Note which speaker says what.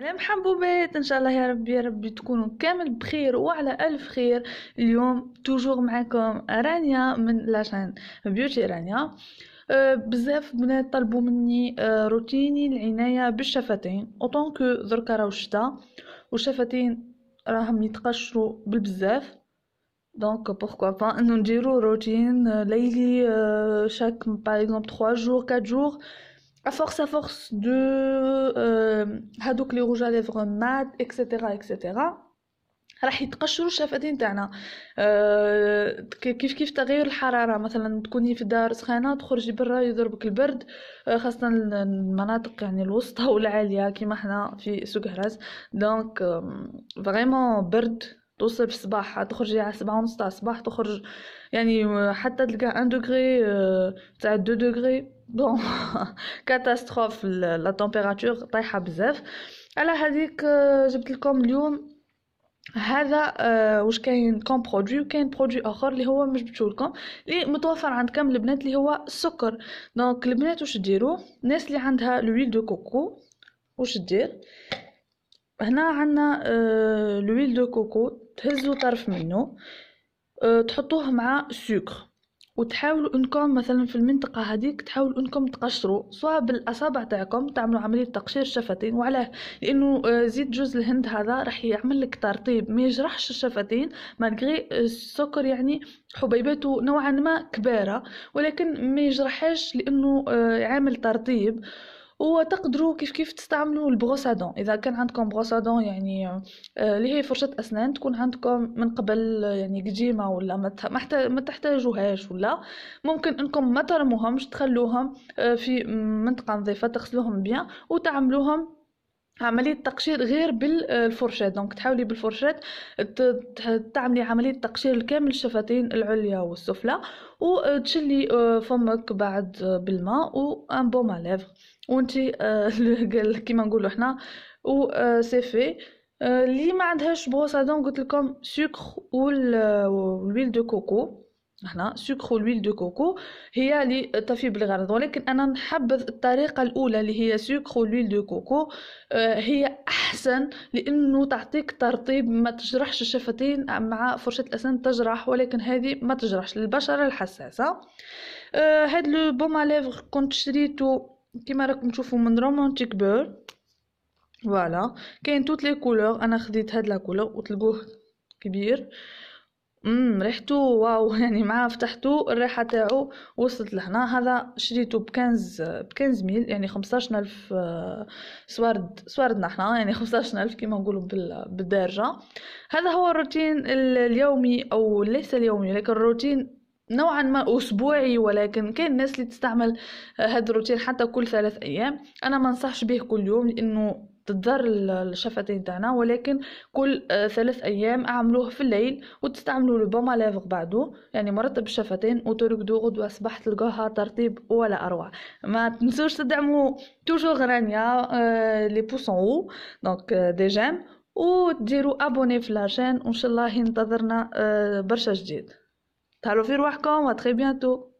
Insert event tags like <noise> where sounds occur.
Speaker 1: سلام حبوبات ان شاء الله يا ربي يا ربي تكونوا كامل بخير وعلى الف خير اليوم توجور معكم رانيا من لاشان بيوتي رانيا أه، بزاف بنات طلبوا مني أه، روتيني العنايه بالشفتين اوطون كو دركا راهو الشتا والشفتين راهم يتقشروا بالبزاف دونك بوركوا با انو نديرو روتين ليلي شاك باغ اكزومبل 3 جور 4 جور à force à force de euh, هادوك لي روج ليفغ مات اكسيتيرا اكسيتيرا راح يتقشروا الشفاتين تاعنا أه كيف كيف تغير الحراره مثلا تكوني في دار سخانه تخرجي برا يضربك البرد أه خاصه المناطق يعني الوسطى والعاليه كيما حنا في سوق هراس دونك فريمون برد توصل في الصباح تخرجي على سبعة ونص تاع الصباح تخرج يعني حتى تلقى ان آه، دوغري تاع دو دوغري بون كاتاستروف لا تمبيراتور طايحه بزاف على هذيك آه، جبت لكم اليوم هذا آه واش كاين كوم برودوي وكاين برودوي اخر اللي هو مش لكم اللي متوفر عند كامل البنات اللي هو السكر دونك البنات واش ديروا الناس اللي عندها لويل دو كوكو واش دير هنا عندنا لويل دو كوكو تهزوا طرف منه آه، تحطوه مع السكر وتحاولوا انكم مثلا في المنطقه هذيك تحاولوا انكم تقشروا سواء بالاصابع تاعكم تعملوا عمليه تقشير الشفتين وعلاه لانه آه، زيت جوز الهند هذا راح يعمل لك ترطيب ما يجرحش الشفتين مالغري السكر يعني حبيباته نوعا ما كبيره ولكن ما يجرحش لانه آه، عامل ترطيب وتقدروا كيف كيف تستعملوا البروسادون اذا كان عندكم بروسادون يعني آه، اللي هي فرشه اسنان تكون عندكم من قبل آه، يعني قديمه ولا ما تحتاجوهاش ولا ممكن انكم ما ترموهمش تخلوهم آه، في منطقه نظيفه تغسلوهم بيان وتعملوهم عمليه التقشير غير بالفرشاه دونك تحاولي بالفرشاه تعملي عمليه تقشير كامل الشفتين العليا والسفلى وتشلي آه، فمك بعد آه، بالماء وان بوم ليف وانت كيما نقولوا حنا و سي آه، في اللي ما عندهاش بوصه دون قلت لكم سكر والويل دو كوكو هنا سكر والويل دو كوكو هي اللي تفي بالغرض ولكن انا نحبذ الطريقه الاولى اللي هي سكر والويل دو كوكو آه، هي احسن لانه تعطيك ترطيب ما تجرحش الشفتين مع فرشه الاسنان تجرح ولكن هذه ما تجرحش للبشره الحساسه آه، هاد لو بوم ليفغ كنت شريته كما راكم تشوفوا من رومانتيك بير فوالا كاين توت لي كولور انا خديت هاد لا كولور وتلقوه كبير امم ريحته واو <laughs> يعني مع فتحته الريحه تاعو وصلت لهنا هذا شريته ب 15 ميل يعني 15000 الف آه، سوارد سواردنا حنا يعني 15000 <laughs> الف كيما نقولوا بالدارجه هذا هو الروتين اليومي او ليس اليومي لكن الروتين نوعا ما اسبوعي ولكن كاين الناس اللي تستعمل هاد آه، الروتين حتى كل ثلاث ايام انا ما نصحش به كل يوم لانه تضر الشفتين تاعنا ولكن كل آه، ثلاث ايام اعملوه في الليل وتستعملوا لو بوم لافغ بعدو يعني مرطب الشفتين وترقدوا غدوه صباح تلقوها ترطيب ولا اروع ما تنسوش تدعموا توجور رانيا آه، لي بوسون او دونك دي جيم وديروا ابوني في لاشين وان شاء الله ينتظرنا آه، برشا جديد تهلاو في روحكم تري بيانتو